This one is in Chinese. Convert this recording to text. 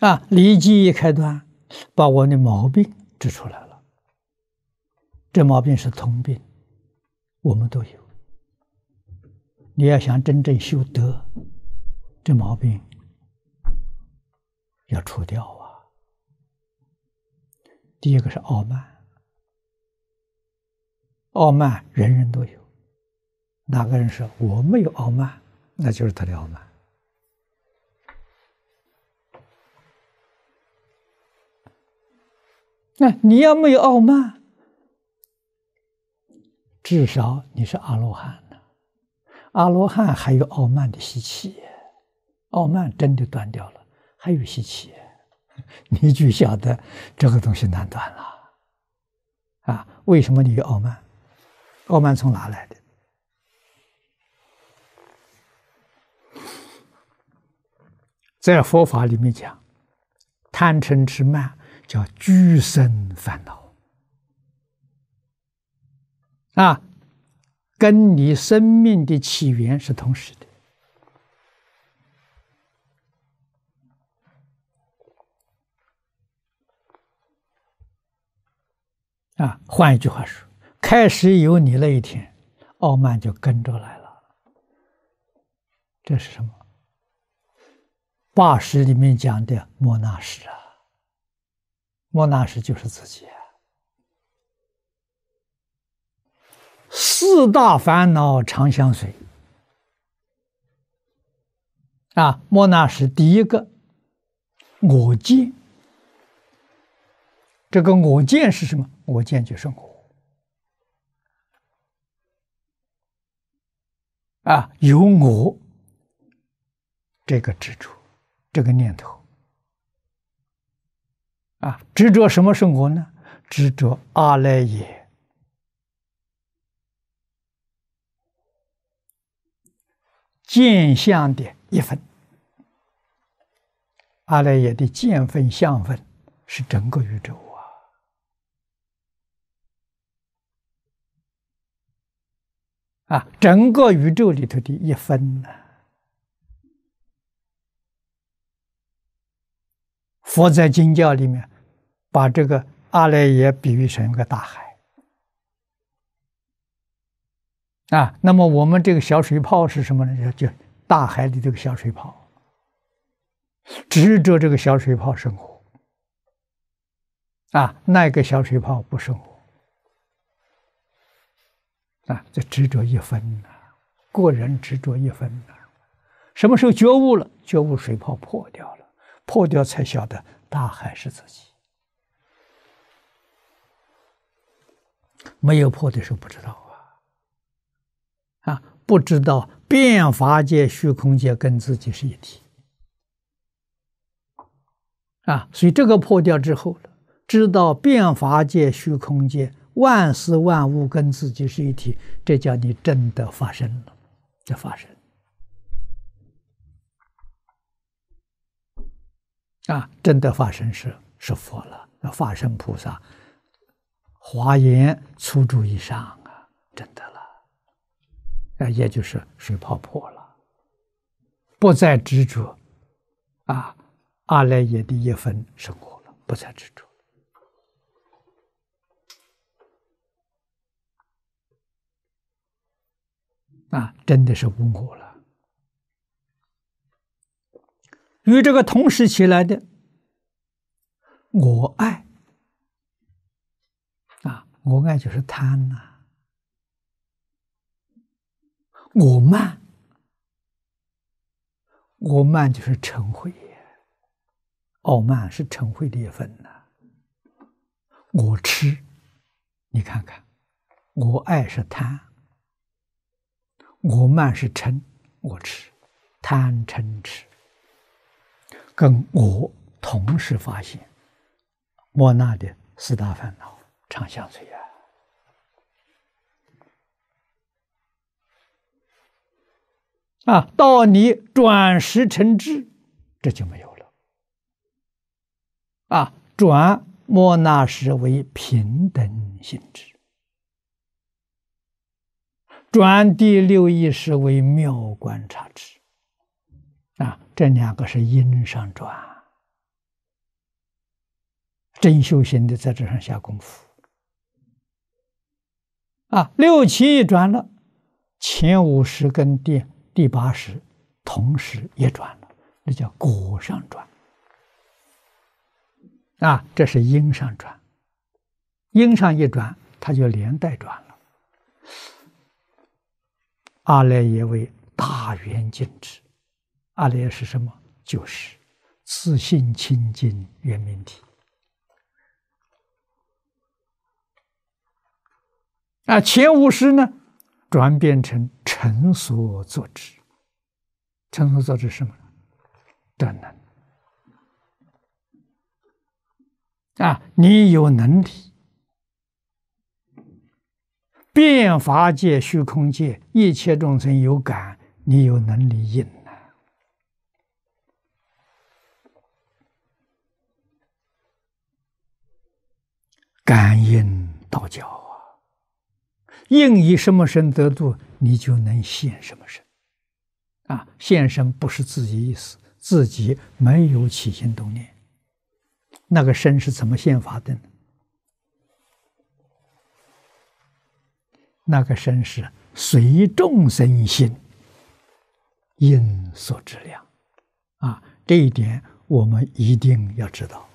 啊，离机一开端，把我的毛病指出来了。这毛病是通病，我们都有。你要想真正修德，这毛病要除掉啊。第一个是傲慢，傲慢人人都有。哪个人说我没有傲慢，那就是他的傲慢。那你要没有傲慢，至少你是阿罗汉呢。阿罗汉还有傲慢的习气，傲慢真的断掉了，还有习气，你就晓得这个东西难断了。啊，为什么你有傲慢？傲慢从哪来的？在佛法里面讲，贪嗔痴慢。叫居生烦恼啊，跟你生命的起源是同时的啊。换一句话说，开始有你那一天，傲慢就跟着来了。这是什么？八十里面讲的莫那什啊。莫那是就是自己，四大烦恼常相随啊！莫那是第一个，我见。这个我见是什么？我见就是我啊，有我这个执着，这个念头。啊，执着什么生活呢？执着阿赖耶，见相的一分。阿赖耶的见分、相分，是整个宇宙啊！啊，整个宇宙里头的一分呢？佛在经教里面。把这个阿赖耶比喻成一个大海啊，那么我们这个小水泡是什么呢？叫大海里这个小水泡，执着这个小水泡生活啊，那个小水泡不生活啊？这执着一分呐，个人执着一分呐。什么时候觉悟了？觉悟水泡破掉了，破掉才晓得大海是自己。没有破的时候不知道啊，啊，不知道变法界、虚空界跟自己是一体啊，所以这个破掉之后了，知道变法界、虚空界万事万物跟自己是一体，这叫你真的发生了，的，发生啊，真的发生是是佛了，那发生菩萨。华严粗住以上啊，真的了，啊，也就是水泡破了，不再执着，啊，阿赖耶的一分生活了，不再执着，啊，真的是无我了。与这个同时起来的，我爱。我爱就是贪呐，我慢，我慢就是慧悔，傲慢是嗔慧的一分呐。我痴，你看看，我爱是贪，我慢是嗔，我吃，贪嗔痴，跟我同时发现莫那的四大烦恼，长相随啊，到你转时成智，这就没有了。啊，转莫那时为平等性质，转第六意识为妙观察智。啊，这两个是因上转，真修行的在这上下功夫。啊，六七一转了，前五十根定。第八识，同时也转了，那叫果上转。啊，这是因上转，因上一转，它就连带转了。阿赖耶为大圆净智，阿赖耶是什么？就是自信清净圆明体。啊，前五识呢？转变成成所作之。成所作之什么？断能啊！你有能力，变法界、虚空界一切众生有感，你有能力应感应道交。应以什么身得度，你就能现什么身。啊，现身不是自己意思，自己没有起心动念，那个身是怎么现法的呢？那个身是随众生心，因所质量。啊，这一点我们一定要知道。